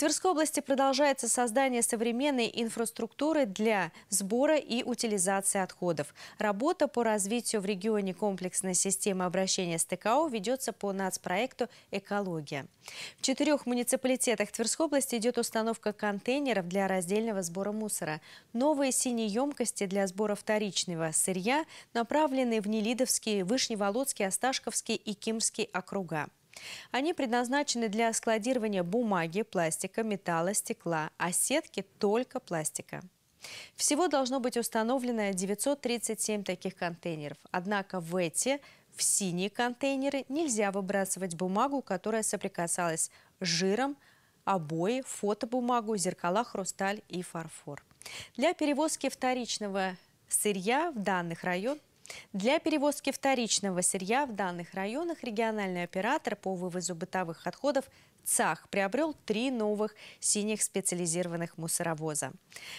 Тверской области продолжается создание современной инфраструктуры для сбора и утилизации отходов. Работа по развитию в регионе комплексной системы обращения с ТКО ведется по нацпроекту «Экология». В четырех муниципалитетах Тверской области идет установка контейнеров для раздельного сбора мусора. Новые синие емкости для сбора вторичного сырья направлены в Нелидовский, Вышневолодский, Осташковский и Кимский округа. Они предназначены для складирования бумаги, пластика, металла, стекла, а сетки только пластика. Всего должно быть установлено 937 таких контейнеров. Однако в эти, в синие контейнеры, нельзя выбрасывать бумагу, которая соприкасалась с жиром, обои, фотобумагу, зеркала, хрусталь и фарфор. Для перевозки вторичного сырья в данных район для перевозки вторичного сырья в данных районах региональный оператор по вывозу бытовых отходов ЦАХ приобрел три новых синих специализированных мусоровоза.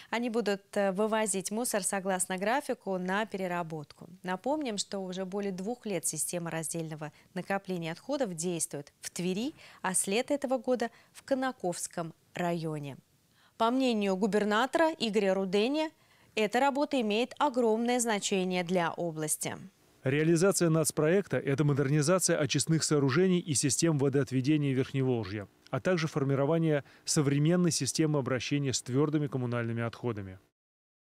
Они будут э, вывозить мусор согласно графику на переработку. Напомним, что уже более двух лет система раздельного накопления отходов действует в Твери, а с лета этого года в Конаковском районе. По мнению губернатора Игоря Рудения, эта работа имеет огромное значение для области. Реализация нацпроекта – это модернизация очистных сооружений и систем водоотведения Верхневолжья, а также формирование современной системы обращения с твердыми коммунальными отходами.